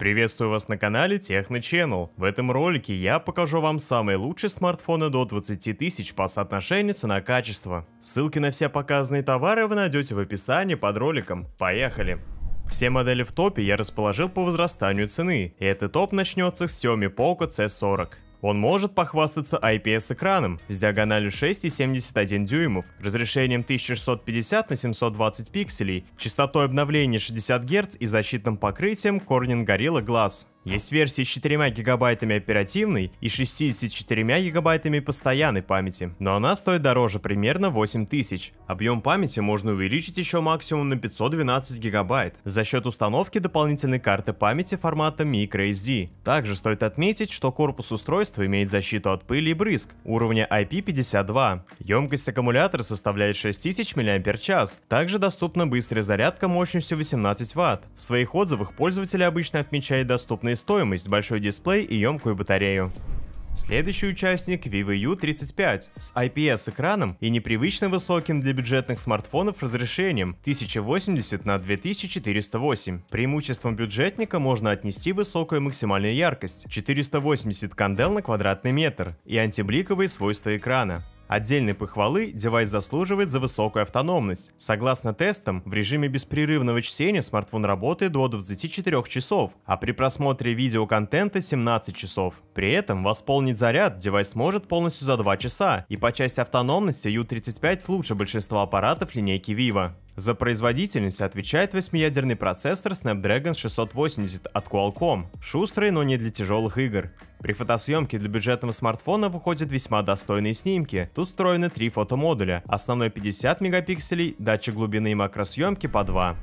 Приветствую вас на канале Техно Channel. В этом ролике я покажу вам самые лучшие смартфоны до 20 тысяч по соотношению цена-качество. Ссылки на все показанные товары вы найдете в описании под роликом. Поехали! Все модели в топе я расположил по возрастанию цены, и этот топ начнется с Xiaomi Poco C40. Он может похвастаться IPS-экраном с диагональю 6,71 дюймов, разрешением 1650 на 720 пикселей, частотой обновления 60 Гц и защитным покрытием Corning Gorilla Glass. Есть версии с 4 гигабайтами оперативной и 64 гигабайтами постоянной памяти, но она стоит дороже примерно 8000. Объем памяти можно увеличить еще максимум на 512 гигабайт за счет установки дополнительной карты памяти формата microSD. Также стоит отметить, что корпус устройства имеет защиту от пыли и брызг уровня IP52. Емкость аккумулятора составляет 6000 мАч. Также доступна быстрая зарядка мощностью 18 Вт. В своих отзывах пользователи обычно отмечают доступность адекватная стоимость, большой дисплей и емкую батарею. Следующий участник Vivo U35 с IPS-экраном и непривычно высоким для бюджетных смартфонов разрешением 1080 на 2408. Преимуществом бюджетника можно отнести высокую максимальную яркость 480 кандел на квадратный метр и антибликовые свойства экрана. Отдельной похвалы девайс заслуживает за высокую автономность. Согласно тестам, в режиме беспрерывного чтения смартфон работает до 24 часов, а при просмотре видеоконтента 17 часов. При этом восполнить заряд девайс сможет полностью за 2 часа, и по части автономности U35 лучше большинства аппаратов линейки Vivo. За производительность отвечает восьмиядерный процессор Snapdragon 680 от Qualcomm, шустрый, но не для тяжелых игр. При фотосъемке для бюджетного смартфона выходят весьма достойные снимки. Тут встроены три фотомодуля, основной 50 мегапикселей, датчик глубины и макросъемки по 2.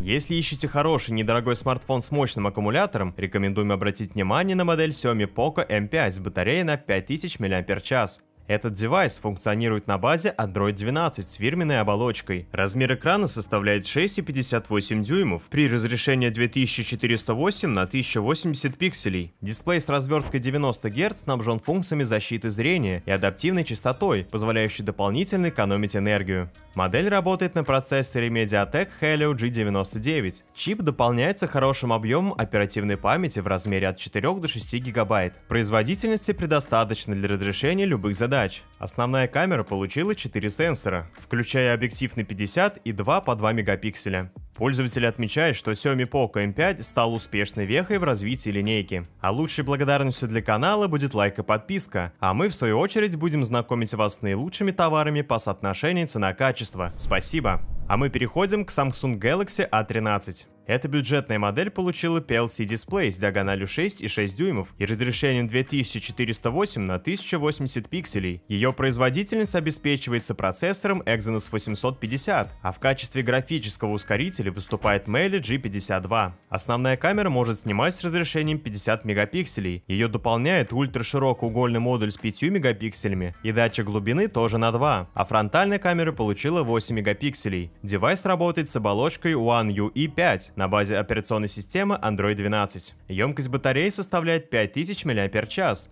Если ищете хороший недорогой смартфон с мощным аккумулятором, рекомендуем обратить внимание на модель Xiaomi Poco M5 с батареей на 5000 мАч. Этот девайс функционирует на базе Android 12 с фирменной оболочкой. Размер экрана составляет 6,58 дюймов при разрешении 2408 на 1080 пикселей. Дисплей с разверткой 90 Гц снабжен функциями защиты зрения и адаптивной частотой, позволяющей дополнительно экономить энергию. Модель работает на процессоре Mediatek Helio G99. Чип дополняется хорошим объемом оперативной памяти в размере от 4 до 6 ГБ. Производительности предостаточно для разрешения любых задач передач. Основная камера получила 4 сенсора, включая объектив на 50 и 2 по 2 мегапикселя. Пользователи отмечают, что Xiaomi Poco M5 стал успешной вехой в развитии линейки. А лучшей благодарностью для канала будет лайк и подписка, а мы в свою очередь будем знакомить вас с наилучшими товарами по соотношению цена-качество. Спасибо! А мы переходим к Samsung Galaxy A13. Эта бюджетная модель получила PLC-дисплей с диагональю 6 и 6 дюймов и разрешением 2408 на 1080 пикселей. Ее производительность обеспечивается процессором Exynos 850, а в качестве графического ускорителя выступает Mali G52. Основная камера может снимать с разрешением 50 мегапикселей. Ее дополняет ультраширокоугольный модуль с 5 мегапикселями и датчик глубины тоже на 2, а фронтальная камера получила 8 мегапикселей. Девайс работает с оболочкой One UI 5 e на базе операционной системы Android 12. Емкость батареи составляет 5000 мАч,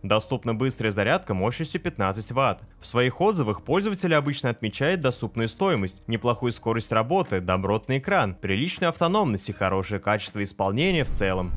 доступна быстрая зарядка мощностью 15 Вт. В своих отзывах пользователи обычно отмечают доступную стоимость, неплохую скорость работы, добротный экран, приличную автономность и хорошее качество исполнения в целом.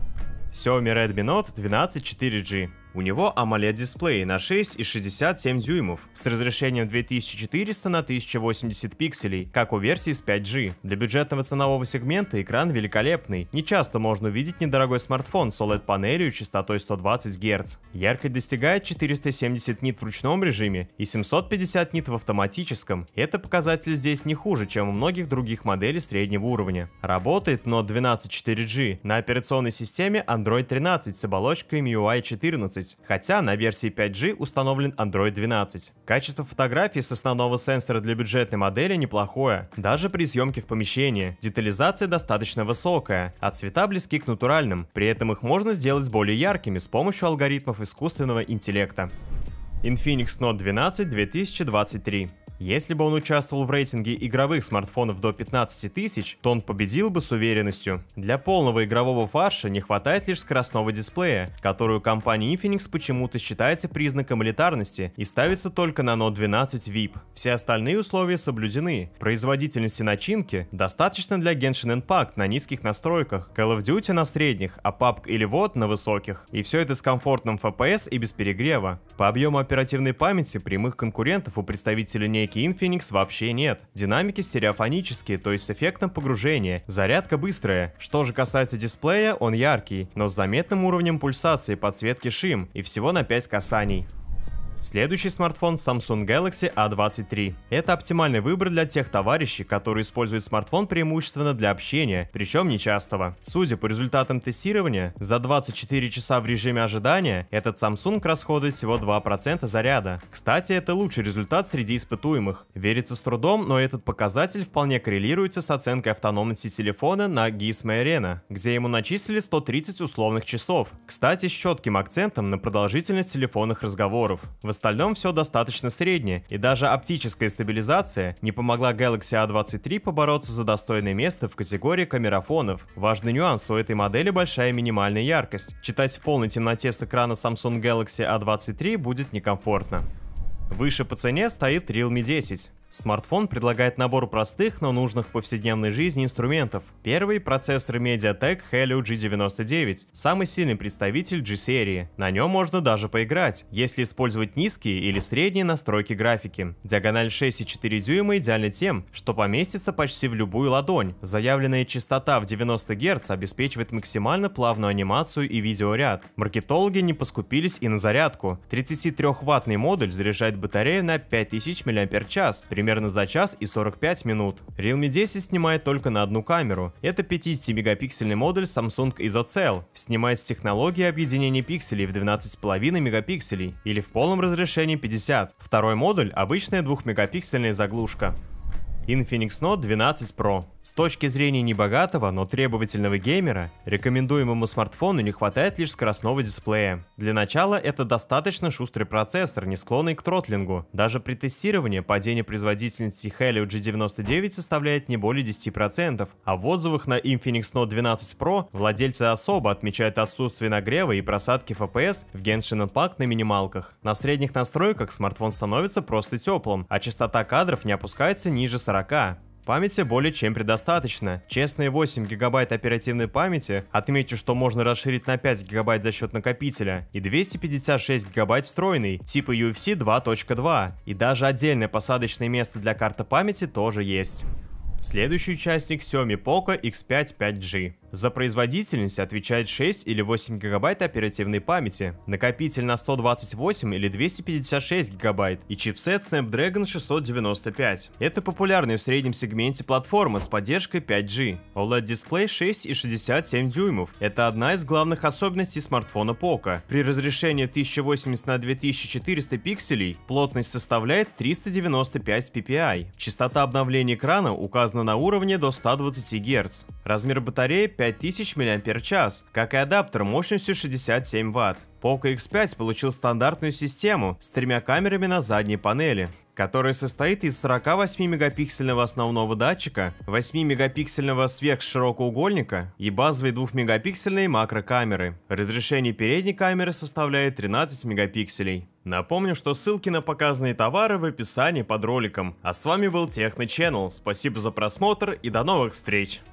Xiaomi Redmi Note 12 4G у него AMOLED-дисплей на 6,67 дюймов с разрешением 2400 на 1080 пикселей, как у версии с 5G. Для бюджетного ценового сегмента экран великолепный. Не часто можно увидеть недорогой смартфон с OLED-панелью частотой 120 Гц. Яркость достигает 470 нит в ручном режиме и 750 нит в автоматическом. Это показатель здесь не хуже, чем у многих других моделей среднего уровня. Работает Note 12 4G на операционной системе Android 13 с оболочкой MIUI 14 10, хотя на версии 5G установлен Android 12. Качество фотографий с основного сенсора для бюджетной модели неплохое, даже при съемке в помещении. Детализация достаточно высокая, а цвета близки к натуральным, при этом их можно сделать более яркими с помощью алгоритмов искусственного интеллекта. Infinix Note 12 2023 если бы он участвовал в рейтинге игровых смартфонов до 15 тысяч, то он победил бы с уверенностью. Для полного игрового фарша не хватает лишь скоростного дисплея, которую компания Infinix почему-то считается признаком элитарности и ставится только на Note 12 VIP. Все остальные условия соблюдены. Производительности начинки достаточно для Genshin Impact на низких настройках, Call of Duty на средних, а PUBG или Вот на высоких. И все это с комфортным FPS и без перегрева. По объему оперативной памяти прямых конкурентов у представителей линейки динамики Infinix вообще нет. Динамики стереофонические, то есть с эффектом погружения. Зарядка быстрая. Что же касается дисплея, он яркий, но с заметным уровнем пульсации подсветки шим и всего на 5 касаний. Следующий смартфон Samsung Galaxy A23. Это оптимальный выбор для тех товарищей, которые используют смартфон преимущественно для общения, причем нечастого. Судя по результатам тестирования, за 24 часа в режиме ожидания этот Samsung расходует всего 2% заряда. Кстати, это лучший результат среди испытуемых. Верится с трудом, но этот показатель вполне коррелируется с оценкой автономности телефона на Gizmo Arena, где ему начислили 130 условных часов. Кстати, с четким акцентом на продолжительность телефонных разговоров. В остальном все достаточно среднее, и даже оптическая стабилизация не помогла Galaxy A23 побороться за достойное место в категории камерафонов. Важный нюанс, у этой модели большая минимальная яркость. Читать в полной темноте с экрана Samsung Galaxy A23 будет некомфортно. Выше по цене стоит Realme 10. Смартфон предлагает набор простых, но нужных в повседневной жизни инструментов. Первый – процессор MediaTek Helio G99, самый сильный представитель G-серии. На нем можно даже поиграть, если использовать низкие или средние настройки графики. Диагональ 6,4 дюйма идеальна тем, что поместится почти в любую ладонь. Заявленная частота в 90 Гц обеспечивает максимально плавную анимацию и видеоряд. Маркетологи не поскупились и на зарядку. 33-ваттный модуль заряжает батарею на 5000 мАч примерно за час и 45 минут. Realme 10 снимает только на одну камеру. Это 50-мегапиксельный модуль Samsung ISOCELL. Снимает с технологии объединения пикселей в 12,5 мегапикселей или в полном разрешении 50. Второй модуль – обычная 2-мегапиксельная заглушка. Infinix Note 12 Pro. С точки зрения небогатого, но требовательного геймера, рекомендуемому смартфону не хватает лишь скоростного дисплея. Для начала это достаточно шустрый процессор, не склонный к тротлингу. Даже при тестировании падение производительности Helio G99 составляет не более 10%, а в отзывах на Infinix Note 12 Pro владельцы особо отмечают отсутствие нагрева и просадки FPS в Genshin Impact на минималках. На средних настройках смартфон становится просто теплым, а частота кадров не опускается ниже 40 40. Памяти более чем предостаточно. Честные 8 гигабайт оперативной памяти, отмечу, что можно расширить на 5 гигабайт за счет накопителя, и 256 гигабайт встроенный, типа UFC 2.2, и даже отдельное посадочное место для карты памяти тоже есть. Следующий участник Xiaomi Poco X5 5G. За производительность отвечает 6 или 8 гигабайт оперативной памяти, накопитель на 128 или 256 гигабайт и чипсет Snapdragon 695. Это популярный в среднем сегменте платформа с поддержкой 5G. OLED-дисплей 6 и 67 дюймов. Это одна из главных особенностей смартфона Poco. При разрешении 1080 на 2400 пикселей плотность составляет 395 ppi. Частота обновления экрана указана на уровне до 120 Гц. Размер батареи 5000 мАч, как и адаптер мощностью 67 Вт. Poco X5 получил стандартную систему с тремя камерами на задней панели, которая состоит из 48-мегапиксельного основного датчика, 8-мегапиксельного сверхширокоугольника и базовой 2-мегапиксельной макрокамеры. Разрешение передней камеры составляет 13 мегапикселей. Напомню, что ссылки на показанные товары в описании под роликом. А с вами был Техно Channel, спасибо за просмотр и до новых встреч!